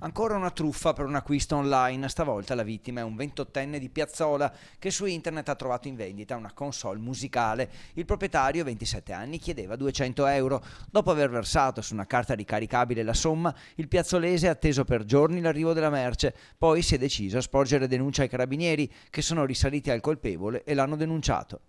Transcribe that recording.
Ancora una truffa per un acquisto online, stavolta la vittima è un 28enne di Piazzola che su internet ha trovato in vendita una console musicale. Il proprietario, 27 anni, chiedeva 200 euro. Dopo aver versato su una carta ricaricabile la somma, il piazzolese ha atteso per giorni l'arrivo della merce, poi si è deciso a sporgere denuncia ai carabinieri che sono risaliti al colpevole e l'hanno denunciato.